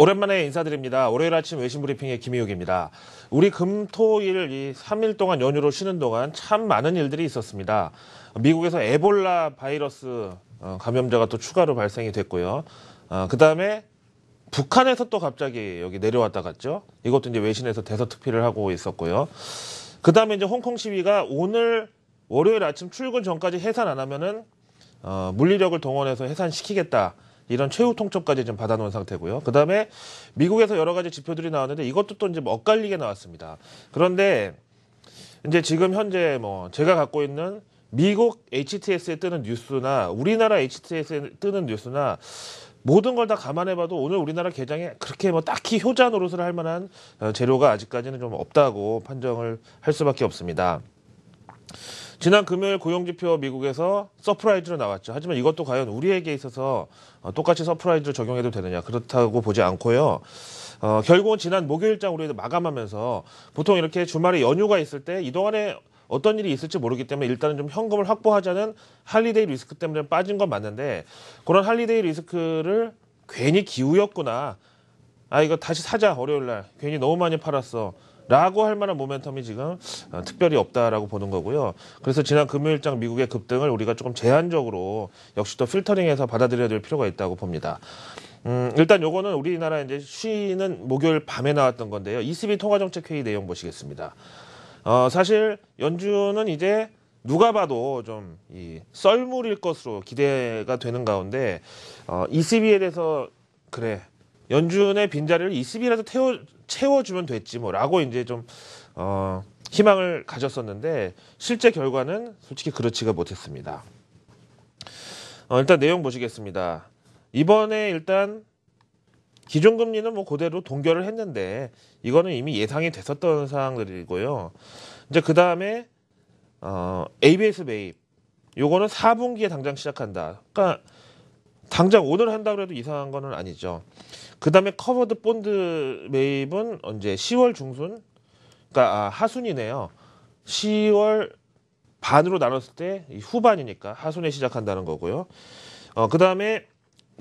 오랜만에 인사드립니다. 월요일 아침 외신 브리핑의 김희욱입니다. 우리 금토일 이 3일 동안 연휴로 쉬는 동안 참 많은 일들이 있었습니다. 미국에서 에볼라 바이러스 어, 감염자가 또 추가로 발생이 됐고요. 어, 그 다음에 북한에서 또 갑자기 여기 내려왔다 갔죠. 이것도 이제 외신에서 대서특필을 하고 있었고요. 그 다음에 이제 홍콩 시위가 오늘 월요일 아침 출근 전까지 해산 안 하면은 어, 물리력을 동원해서 해산시키겠다. 이런 최후 통첩까지 좀 받아놓은 상태고요. 그 다음에 미국에서 여러 가지 지표들이 나왔는데 이것도 또 이제 뭐 엇갈리게 나왔습니다. 그런데 이제 지금 현재 뭐 제가 갖고 있는 미국 HTS에 뜨는 뉴스나 우리나라 HTS에 뜨는 뉴스나 모든 걸 다 감안해봐도 오늘 우리나라 개장에 그렇게 뭐 딱히 효자 노릇을 할 만한 어, 재료가 아직까지는 좀 없다고 판정을 할 수밖에 없습니다. 지난 금요일 고용지표 미국에서 서프라이즈로 나왔죠. 하지만 이것도 과연 우리에게 있어서 어, 똑같이 서프라이즈로 적용해도 되느냐 그렇다고 보지 않고요. 어, 결국은 지난 목요일장 우리 도 마감하면서 보통 이렇게 주말에 연휴가 있을 때 이동안에 어떤 일이 있을지 모르기 때문에 일단은 좀 현금을 확보하자는 할리데이 리스크 때문에 빠진 건 맞는데 그런 할리데이 리스크를 괜히 기우였구나. 아 이거 다시 사자 월요일 날 괜히 너무 많이 팔았어. 라고 할 만한 모멘텀이 지금 어, 특별히 없다라고 보는 거고요. 그래서 지난 금요일장 미국의 급등을 우리가 조금 제한적으로 역시 또 필터링해서 받아들여야 될 필요가 있다고 봅니다. 음, 일단 요거는 우리나라 이제 쉬는 목요일 밤에 나왔던 건데요. ECB 통화정책회의 내용 보시겠습니다. 어, 사실 연준은 이제 누가 봐도 좀 이 썰물일 것으로 기대가 되는 가운데 어, ECB에 대해서 그래 연준의 빈자리를 ECB라도 태워 채워주면 됐지 뭐라고 이제 좀 어, 희망을 가졌었는데 실제 결과는 솔직히 그렇지가 못했습니다. 어, 일단 내용 보시겠습니다. 이번에 일단 기준금리는 뭐 그대로 동결을 했는데 이거는 이미 예상이 됐었던 사항들이고요. 이제 그 다음에 어, ABS 매입 요거는 4분기에 당장 시작한다. 그러니까 당장 오늘 한다고 해도 이상한 거는 아니죠. 그 다음에 커버드 본드 매입은 언제 10월 중순? 그러니까 아, 하순이네요. 10월 반으로 나눴을 때 후반이니까 하순에 시작한다는 거고요. 어, 그 다음에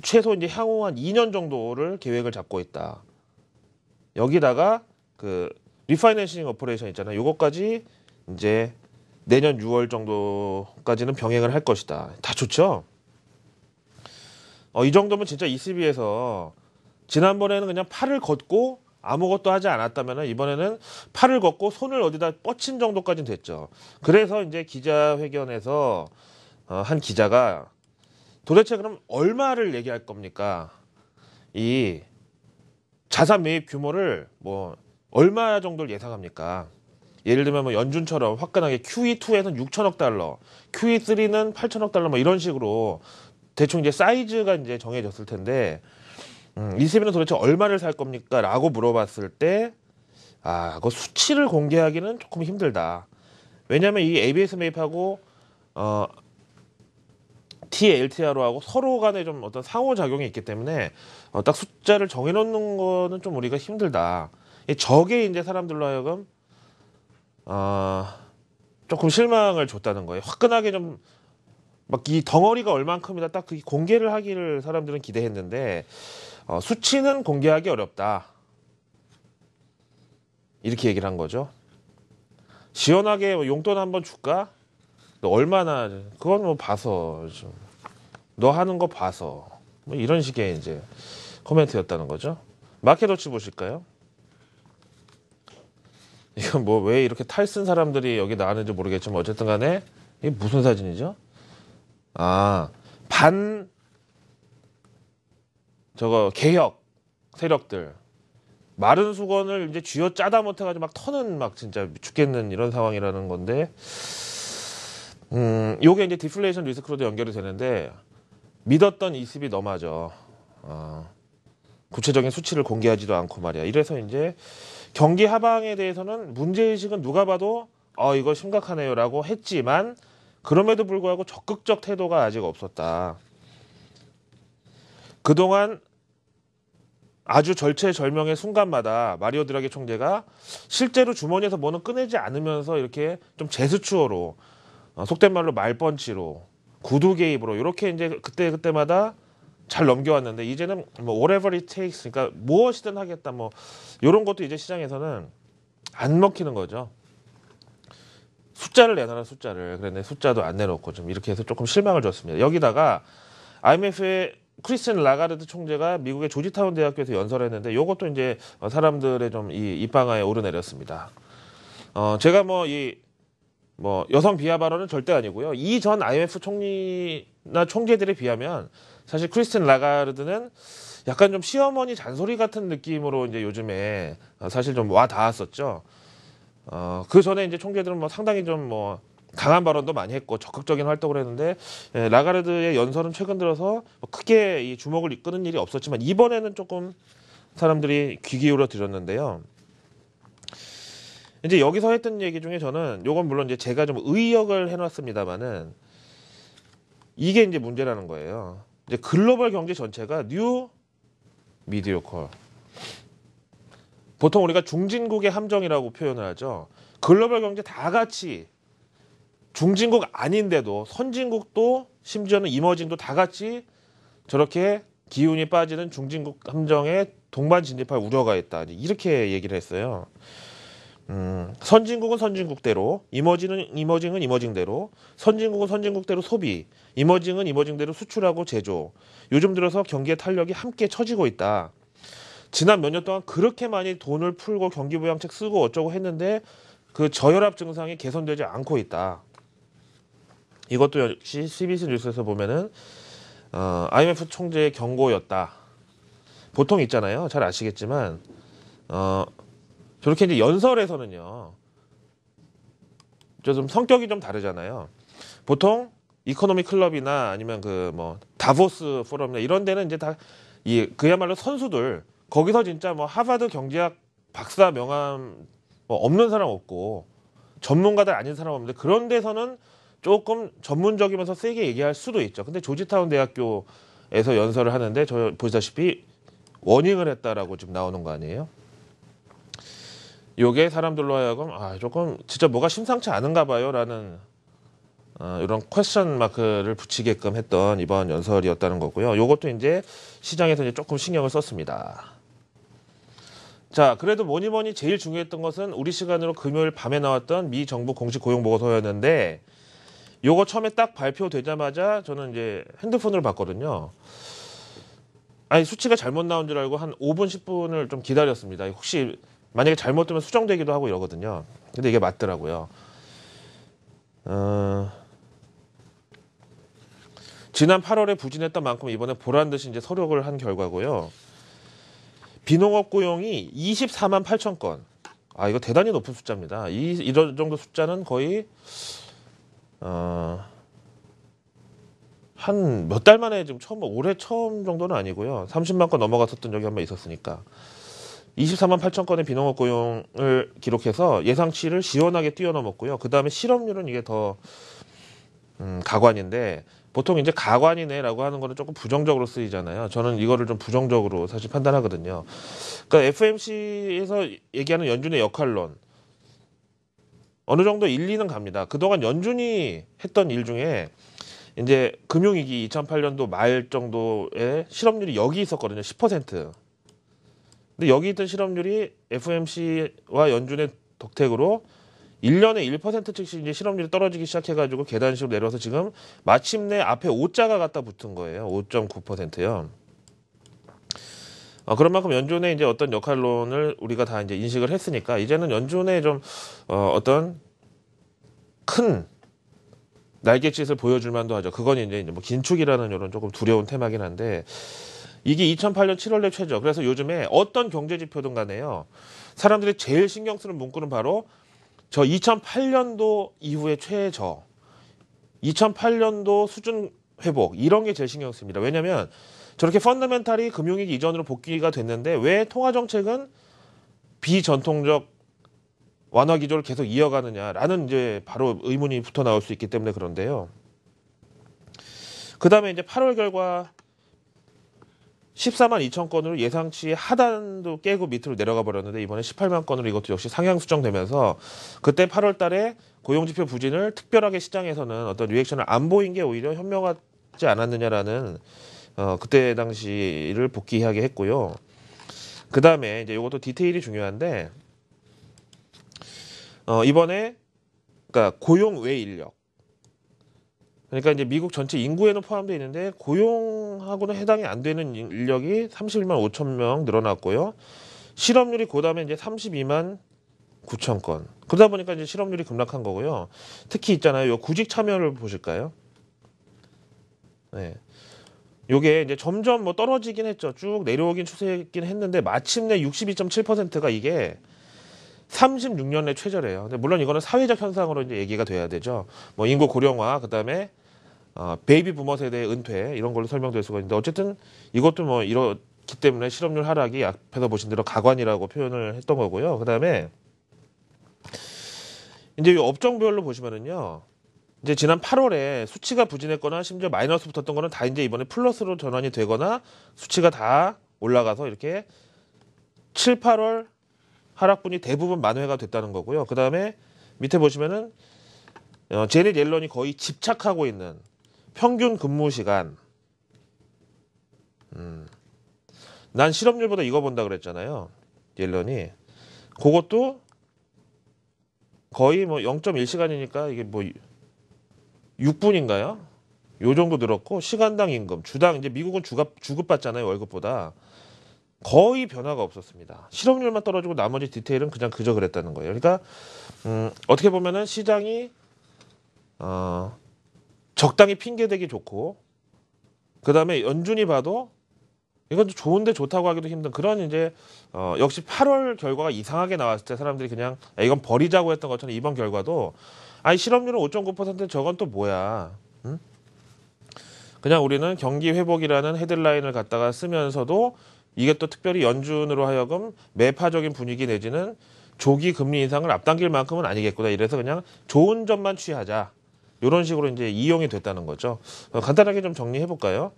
최소 이제 향후 한 2년 정도를 계획을 잡고 있다. 여기다가 그 리파이낸싱 어퍼레이션 있잖아요. 요것까지 이제 내년 6월 정도까지는 병행을 할 것이다. 다 좋죠? 어, 이 정도면 진짜 ECB에서 지난번에는 그냥 팔을 걷고 아무것도 하지 않았다면 이번에는 팔을 걷고 손을 어디다 뻗친 정도까지는 됐죠. 그래서 이제 기자회견에서 어, 한 기자가 도대체 그럼 얼마를 얘기할 겁니까? 이 자산 매입 규모를 뭐 얼마 정도를 예상합니까? 예를 들면 뭐 연준처럼 화끈하게 QE2에는 서 6천억 달러, QE3는 8천억 달러 뭐 이런 식으로 대충 이제 사이즈가 이제 정해졌을 텐데 음, 이세비는 도대체 얼마를 살 겁니까? 라고 물어봤을 때 아, 그 수치를 공개하기는 조금 힘들다. 왜냐면 이 ABS 매입하고 어 TLTR하고 서로 간에 좀 어떤 상호작용이 있기 때문에 어, 딱 숫자를 정해놓는 거는 좀 우리가 힘들다. 저게 이제 사람들로 하여금 어, 조금 실망을 줬다는 거예요. 화끈하게 좀 막이 덩어리가 얼만큼이다 딱 그게 공개를 하기를 사람들은 기대했는데 어, 수치는 공개하기 어렵다 이렇게 얘기를 한 거죠. 시원하게 뭐 용돈 한번 줄까? 너 얼마나 그건 뭐 봐서 좀 너 하는 거 봐서 뭐 이런 식의 이제 코멘트였다는 거죠. 마켓워치 보실까요? 이건 뭐 왜 이렇게 탈 쓴 사람들이 여기 나왔는지 모르겠지만 어쨌든 간에 이게 무슨 사진이죠? 아, 반 저거 개혁 세력들 마른 수건을 이제 쥐어 짜다 못해 가지고 막 터는 막 진짜 죽겠는 이런 상황이라는 건데 음, 요게 이제 디플레이션 리스크로도 연결이 되는데 믿었던 이습이 넘어져. 어, 구체적인 수치를 공개하지도 않고 말이야. 이래서 이제 경기 하방에 대해서는 문제 의식은 누가 봐도 어 이거 심각하네요라고 했지만 그럼에도 불구하고 적극적 태도가 아직 없었다. 그동안 아주 절체절명의 순간마다 마리오 드라기 총재가 실제로 주머니에서 뭐는 꺼내지 않으면서 이렇게 좀제스추어로 어, 속된 말로 말번치로 구두 개입으로 이렇게 이제 그때 그때마다 잘 넘겨왔는데 이제는 뭐 whatever it takes 그러니까 무엇이든 하겠다 뭐 이런 것도 이제 시장에서는 안 먹히는 거죠. 숫자를 내놔라 숫자를 그런데 숫자도 안 내놓고 좀 이렇게 해서 조금 실망을 줬습니다. 여기다가 IMF의 크리스틴 라가르드 총재가 미국의 조지타운 대학교에서 연설했는데 이것도 이제 어, 사람들의 좀 이 입방아에 오르내렸습니다. 어 제가 뭐이뭐 뭐 여성 비하 발언은 절대 아니고요. 이 전 IMF 총리나 총재들에 비하면 사실 크리스틴 라가르드는 약간 좀 시어머니 잔소리 같은 느낌으로 이제 요즘에 어, 사실 좀 와 닿았었죠. 어, 그 전에 이제 총재들은 뭐 상당히 좀 뭐 강한 발언도 많이 했고 적극적인 활동을 했는데 예, 라가르드의 연설은 최근 들어서 뭐 크게 이 주목을 이끄는 일이 없었지만 이번에는 조금 사람들이 귀 기울여 들었는데요. 이제 여기서 했던 얘기 중에 저는 요건 물론 이제 제가 좀 의역을 해놨습니다만은 이게 이제 문제라는 거예요. 이제 글로벌 경제 전체가 뉴 미디어컬 보통 우리가 중진국의 함정이라고 표현을 하죠. 글로벌 경제 다 같이 중진국 아닌데도 선진국도 심지어는 이머징도 다 같이 저렇게 기운이 빠지는 중진국 함정에 동반 진입할 우려가 있다. 이렇게 얘기를 했어요. 음, 선진국은 선진국대로, 이머징은 이머징은 이머징대로, 선진국은 선진국대로 소비, 이머징은 이머징대로 수출하고 제조. 요즘 들어서 경기의 탄력이 함께 처지고 있다. 지난 몇 년 동안 그렇게 많이 돈을 풀고 경기부양책 쓰고 어쩌고 했는데 그 저혈압 증상이 개선되지 않고 있다. 이것도 역시 CBC 뉴스에서 보면은 어, IMF 총재의 경고였다. 보통 있잖아요. 잘 아시겠지만 어, 저렇게 이제 연설에서는요. 좀 성격이 좀 다르잖아요. 보통 이코노미 클럽이나 아니면 그 뭐 다보스 포럼이나 이런 데는 이제 다 이 그야말로 선수들 거기서 진짜 뭐 하버드 경제학 박사 명함 뭐 없는 사람 없고 전문가들 아닌 사람 없는데 그런 데서는 조금 전문적이면서 세게 얘기할 수도 있죠. 근데 조지타운 대학교에서 연설을 하는데 저 보시다시피 워닝을 했다라고 지금 나오는 거 아니에요? 요게 사람들로 하여금 아 조금 진짜 뭐가 심상치 않은가 봐요라는 어, 이런 퀘션 마크를 붙이게끔 했던 이번 연설이었다는 거고요. 요것도 이제 시장에서 이제 조금 신경을 썼습니다. 자, 그래도 뭐니 뭐니 제일 중요했던 것은 우리 시간으로 금요일 밤에 나왔던 미 정부 공식 고용 보고서였는데 요거 처음에 딱 발표되자마자 저는 이제 핸드폰을 봤거든요. 아니 수치가 잘못 나온 줄 알고 한 5분 10분을 좀 기다렸습니다. 혹시 만약에 잘못되면 수정되기도 하고 이러거든요. 근데 이게 맞더라고요. 어... 지난 8월에 부진했던 만큼 이번에 보란 듯이 이제 서력을 한 결과고요. 비농업 고용이 24만 8천 건. 아, 이거 대단히 높은 숫자입니다. 이, 이런 정도 숫자는 거의, 어, 한 몇 달 만에 지금 처음, 올해 처음 정도는 아니고요. 30만 건 넘어갔었던 적이 한번 있었으니까. 24만 8천 건의 비농업 고용을 기록해서 예상치를 시원하게 뛰어넘었고요. 그 다음에 실업률은 이게 더, 음, 가관인데, 보통 이제 가관이네라고 하는 거는 조금 부정적으로 쓰이잖아요. 저는 이거를 좀 부정적으로 사실 판단하거든요. 그러니까 FMC에서 얘기하는 연준의 역할론 어느 정도 일리는 갑니다. 그동안 연준이 했던 일 중에 이제 금융위기 2008년도 말 정도에 실업률이 여기 있었거든요. 10%. 근데 여기 있던 실업률이 FMC와 연준의 덕택으로 1년에 1%씩 이제 실업률이 떨어지기 시작해가지고 계단식으로 내려서 와 지금 마침내 앞에 5자가 갖다 붙은 거예요. 5.9%요. 어, 그런 만큼 연준의 이제 어떤 역할론을 우리가 다 이제 인식을 했으니까 이제는 연준의 좀 어, 어떤 큰 날갯짓을 보여줄 만도 하죠. 그건 이제 뭐 긴축이라는 이런 조금 두려운 테마긴 한데 이게 2008년 7월에 최저. 그래서 요즘에 어떤 경제 지표든 간에요. 사람들이 제일 신경 쓰는 문구는 바로 저 2008년도 이후에 최저 2008년도 수준 회복 이런 게 제일 신경 씁니다. 왜냐하면 저렇게 펀더멘탈이 금융위기 이전으로 복귀가 됐는데 왜 통화 정책은 비전통적 완화 기조를 계속 이어가느냐라는 이제 바로 의문이 붙어 나올 수 있기 때문에 그런데요. 그 다음에 이제 8월 결과 14만 2천 건으로 예상치 하단도 깨고 밑으로 내려가 버렸는데 이번에 18만 건으로 이것도 역시 상향 수정되면서 그때 8월 달에 고용지표 부진을 특별하게 시장에서는 어떤 리액션을 안 보인 게 오히려 현명하지 않았느냐라는 어, 그때 당시를 복귀하게 했고요. 그 다음에 이제 이것도 디테일이 중요한데 어, 이번에 그러니까 고용 외 인력 그러니까 이제 미국 전체 인구에는 포함되어 있는데 고용하고는 해당이 안 되는 인력이 31만 5천 명 늘어났고요. 실업률이 그다음에 이제 32만 9천 건. 그러다 보니까 이제 실업률이 급락한 거고요. 특히 있잖아요. 요 구직 참여를 보실까요? 네. 요게 이제 점점 뭐 떨어지긴 했죠. 쭉 내려오긴 추세긴 했는데 마침내 62.7%가 이게 3 6년내 최저래요. 근데 물론 이거는 사회적 현상으로 이제 얘기가 돼야 되죠. 뭐 인구 고령화, 그다음에 어, 베이비 부머 세대의 은퇴 이런 걸로 설명될 수가 있는데 어쨌든 이것도 뭐 이렇기 때문에 실업률 하락이 앞에서 보신 대로 가관이라고 표현을 했던 거고요. 그다음에 이제 이 업종별로 보시면은요. 이제 지난 8월에 수치가 부진했거나 심지어 마이너스 붙었던 거는 다 이제 이번에 플러스로 전환이 되거나 수치가 다 올라가서 이렇게 7, 8월 하락분이 대부분 만회가 됐다는 거고요. 그 다음에 밑에 보시면은 어, 제닛 옐런이 거의 집착하고 있는 평균 근무 시간. 음. 난 실업률보다 이거 본다 그랬잖아요. 옐런이. 그것도 거의 뭐 0.1시간이니까 이게 뭐 6분인가요? 요 정도 늘었고 시간당 임금, 주당 이제 미국은 주급 주급받잖아요, 월급보다. 거의 변화가 없었습니다. 실업률만 떨어지고 나머지 디테일은 그냥 그저 그랬다는 거예요. 그러니까 음, 어떻게 보면은 시장이 어, 적당히 핑계대기 좋고 그 다음에 연준이 봐도 이건 좋은데 좋다고 하기도 힘든 그런 이제 어 역시 8월 결과가 이상하게 나왔을 때 사람들이 그냥 야, 이건 버리자고 했던 것처럼 이번 결과도 아니 실업률은 5.9%인데 저건 또 뭐야? 응? 그냥 우리는 경기 회복이라는 헤드라인을 갖다가 쓰면서도 이게 또 특별히 연준으로 하여금 매파적인 분위기 내지는 조기 금리 인상을 앞당길 만큼은 아니겠구나 이래서 그냥 좋은 점만 취하자. 이런 식으로 이제 이용이 됐다는 거죠. 어, 간단하게 좀 정리해 볼까요?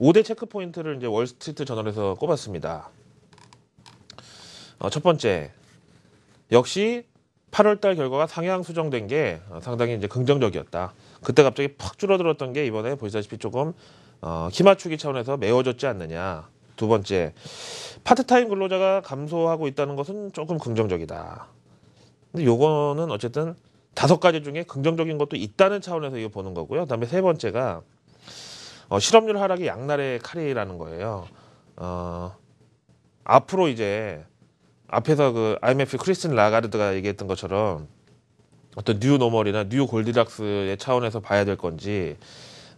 5대 체크 포인트를 이제 월스트리트 저널에서 꼽았습니다. 어, 첫 번째, 역시 8월달 결과가 상향 수정된 게 어, 상당히 이제 긍정적이었다. 그때 갑자기 팍 줄어들었던 게 이번에 보시다시피 조금 어, 키맞추기 차원에서 메워졌지 않느냐. 두 번째, 파트타임 근로자가 감소하고 있다는 것은 조금 긍정적이다. 근데 요거는 어쨌든 다섯 가지 중에 긍정적인 것도 있다는 차원에서 이거 보는 거고요. 그다음에 세 번째가 어, 실업률 하락이 양날의 칼이라는 거예요. 어, 앞으로 이제 앞에서 그 IMF 크리스틴 라가르드가 얘기했던 것처럼 어떤 뉴 노멀이나 뉴 골디락스의 차원에서 봐야 될 건지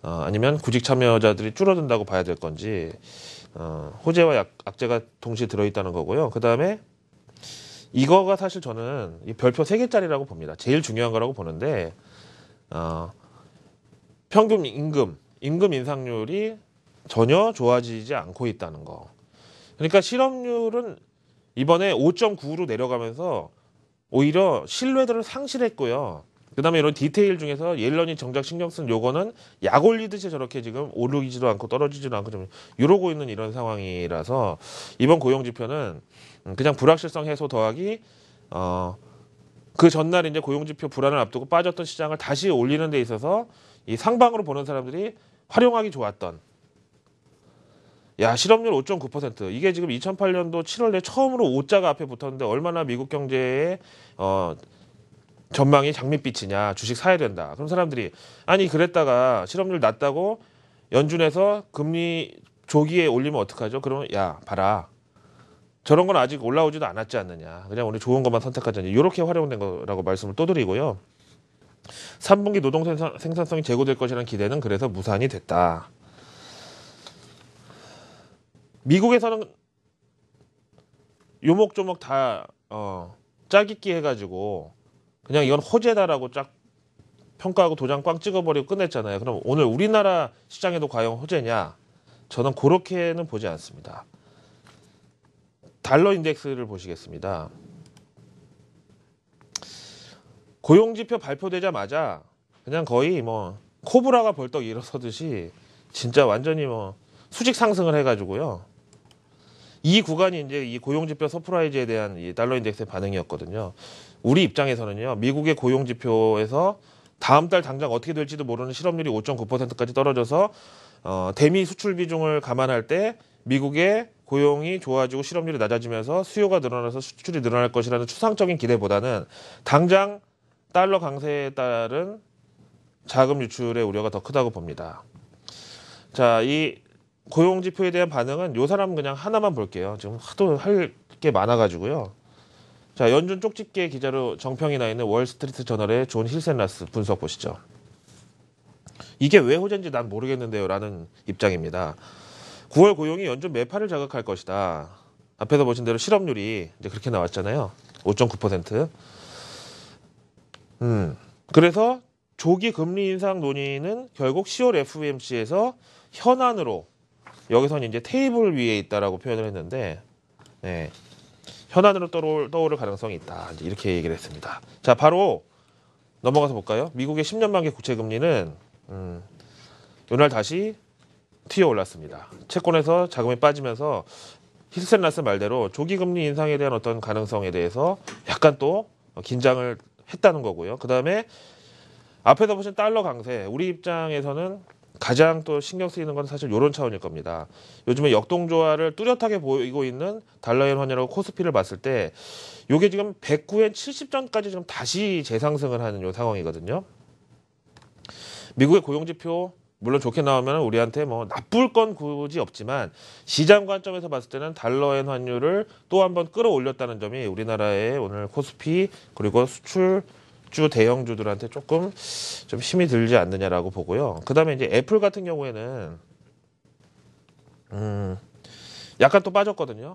어, 아니면 구직 참여자들이 줄어든다고 봐야 될 건지 어, 호재와 약, 악재가 동시에 들어있다는 거고요. 그 다음에 이거가 사실 저는 별표 3개짜리라고 봅니다. 제일 중요한 거라고 보는데 어, 평균 임금, 임금 인상률이 전혀 좋아지지 않고 있다는 거. 그러니까 실업률은 이번에 5.9로 내려가면서 오히려 신뢰도를 상실했고요. 그다음에 이런 디테일 중에서 옐런이 정작 신경 쓴 요거는 약 올리듯이 저렇게 지금 오르지도 않고 떨어지지도 않고 좀 이러고 있는 이런 상황이라서 이번 고용 지표는 음, 그냥 불확실성 해소 더하기 어, 그 전날 이제 고용지표 불안을 앞두고 빠졌던 시장을 다시 올리는 데 있어서 이 상방으로 보는 사람들이 활용하기 좋았던 야 실업률 5.9% 이게 지금 2008년도 7월내 처음으로 5자가 앞에 붙었는데 얼마나 미국 경제에 어, 전망이 장밋빛이냐 주식 사야 된다 그럼 사람들이 아니 그랬다가 실업률 낮다고 연준에서 금리 조기에 올리면 어떡하죠 그러면 야 봐라 저런 건 아직 올라오지도 않았지 않느냐. 그냥 우리 좋은 것만 선택하자. 이렇게 활용된 거라고 말씀을 또 드리고요. 3분기 노동 생산성이 제고될 것이라는 기대는 그래서 무산이 됐다. 미국에서는 요목조목 다 어, 짜깁기 해가지고 그냥 이건 호재다라고 쫙 평가하고 도장 꽝 찍어버리고 끝냈잖아요. 그럼 오늘 우리나라 시장에도 과연 호재냐? 저는 그렇게는 보지 않습니다. 달러 인덱스를 보시겠습니다. 고용지표 발표되자마자 그냥 거의 뭐 코브라가 벌떡 일어서듯이 진짜 완전히 뭐 수직 상승을 해가지고요. 이 구간이 이제 이 고용지표 서프라이즈에 대한 이 달러 인덱스의 반응이었거든요. 우리 입장에서는요, 미국의 고용지표에서 다음 달 당장 어떻게 될지도 모르는 실업률이 5.9%까지 떨어져서 어, 대미 수출 비중을 감안할 때 미국의 고용이 좋아지고 실업률이 낮아지면서 수요가 늘어나서 수출이 늘어날 것이라는 추상적인 기대보다는 당장 달러 강세에 따른 자금 유출의 우려가 더 크다고 봅니다. 자, 이 고용 지표에 대한 반응은 요 사람 그냥 하나만 볼게요. 지금 하도 할 게 많아가지고요. 자, 연준 쪽집게 기자로 정평이 나 있는 월스트리트 저널의 존 힐센라스 분석 보시죠. 이게 왜 호재인지 난 모르겠는데요. 라는 입장입니다. 9월 고용이 연준 매파를 자극할 것이다. 앞에서 보신 대로 실업률이 이제 그렇게 나왔잖아요. 5.9%. 음. 그래서 조기 금리 인상 논의는 결국 10월 FOMC에서 현안으로 여기서는 이제 테이블 위에 있다라고 표현을 했는데 네. 현안으로 떠올, 떠오를 가능성이 있다. 이렇게 얘기를 했습니다. 자, 바로 넘어가서 볼까요? 미국의 10년 만기 국채 금리는 음, 이날 다시 튀어 올랐습니다. 채권에서 자금이 빠지면서 히스센라스 말대로 조기 금리 인상에 대한 어떤 가능성에 대해서 약간 또 긴장을 했다는 거고요. 그 다음에 앞에서 보신 달러 강세, 우리 입장에서는 가장 또 신경 쓰이는 건 사실 이런 차원일 겁니다. 요즘에 역동조화를 뚜렷하게 보이고 있는 달러엔 환율하고 코스피를 봤을 때 이게 지금 109엔 70전까지 지금 다시 재상승을 하는 요 상황이거든요. 미국의 고용지표 물론 좋게 나오면 우리한테 뭐 나쁠 건 굳이 없지만 시장 관점에서 봤을 때는 달러엔 환율을 또 한 번 끌어올렸다는 점이 우리나라의 오늘 코스피 그리고 수출 주 대형주들한테 조금 좀 힘이 들지 않느냐라고 보고요. 그다음에 이제 애플 같은 경우에는 음 약간 또 빠졌거든요.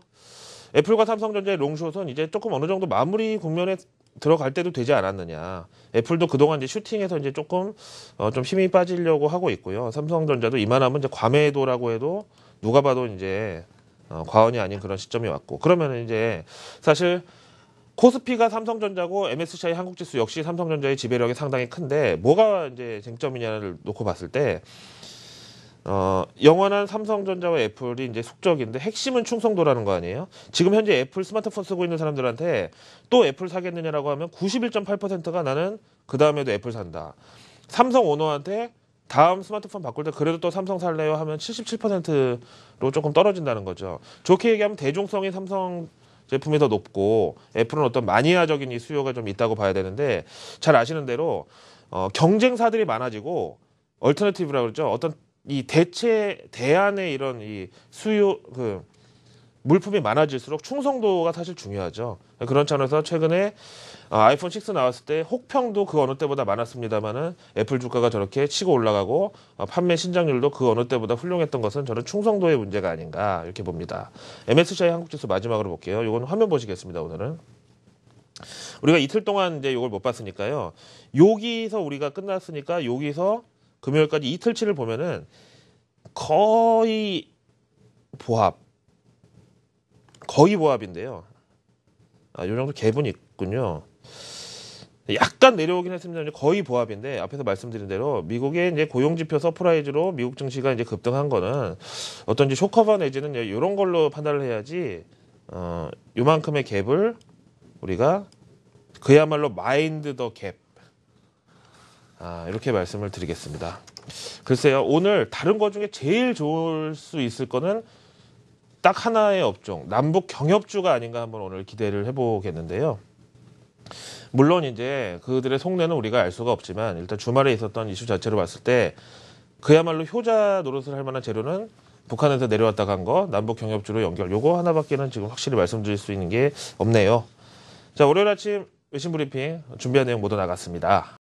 애플과 삼성전자의 롱숏은 이제 조금 어느 정도 마무리 국면에 들어갈 때도 되지 않았느냐. 애플도 그동안 이제 슈팅에서 이제 조금 어, 좀 힘이 빠지려고 하고 있고요. 삼성전자도 이만하면 이제 과매도라고 해도 누가 봐도 이제 어, 과언이 아닌 그런 시점이 왔고 그러면 이제 사실 코스피가 삼성전자고 MSCI 한국지수 역시 삼성전자의 지배력이 상당히 큰데 뭐가 이제 쟁점이냐를 놓고 봤을 때 어, 영원한 삼성전자와 애플이 이제 숙적인데 핵심은 충성도라는 거 아니에요? 지금 현재 애플 스마트폰 쓰고 있는 사람들한테 또 애플 사겠느냐라고 하면 91.8%가 나는 그 다음에도 애플 산다. 삼성 오너한테 다음 스마트폰 바꿀 때 그래도 또 삼성 살래요 하면 77%로 조금 떨어진다는 거죠. 좋게 얘기하면 대중성이 삼성 제품이 더 높고 애플은 어떤 마니아적인 이 수요가 좀 있다고 봐야 되는데 잘 아시는 대로 어, 경쟁사들이 많아지고 얼터너티브라고 그러죠. 어떤 이 대체 대안의 이런 이 수요 그 물품이 많아질수록 충성도가 사실 중요하죠. 그런 차원에서 최근에 아, 아이폰 6 나왔을 때 혹평도 그 어느 때보다 많았습니다만은 애플 주가가 저렇게 치고 올라가고 어, 판매 신장률도 그 어느 때보다 훌륭했던 것은 저는 충성도의 문제가 아닌가 이렇게 봅니다. MSCI 한국지수 마지막으로 볼게요. 이건 화면 보시겠습니다. 오늘은. 우리가 이틀 동안 이제 이걸 못 봤으니까요. 여기서 우리가 끝났으니까 여기서 금요일까지 이틀치를 보면은 거의 보합, 거의 보합인데요. 아, 요 정도 갭은 있군요. 약간 내려오긴 했습니다. 거의 보합인데 앞에서 말씀드린 대로 미국의 이제 고용 지표 서프라이즈로 미국 증시가 이제 급등한 거는 어떤지 쇼커버 내지는 이런 걸로 판단을 해야지 어 요만큼의 갭을 우리가 그야말로 마인드 더갭 아, 이렇게 말씀을 드리겠습니다. 글쎄요, 오늘 다른 것 중에 제일 좋을 수 있을 거는 딱 하나의 업종, 남북 경협주가 아닌가 한번 오늘 기대를 해보겠는데요. 물론 이제 그들의 속내는 우리가 알 수가 없지만 일단 주말에 있었던 이슈 자체로 봤을 때 그야말로 효자 노릇을 할 만한 재료는 북한에서 내려왔다 간 거, 남북 경협주로 연결, 요거 하나밖에는 지금 확실히 말씀드릴 수 있는 게 없네요. 자, 월요일 아침 외신 브리핑 준비한 내용 모두 나갔습니다.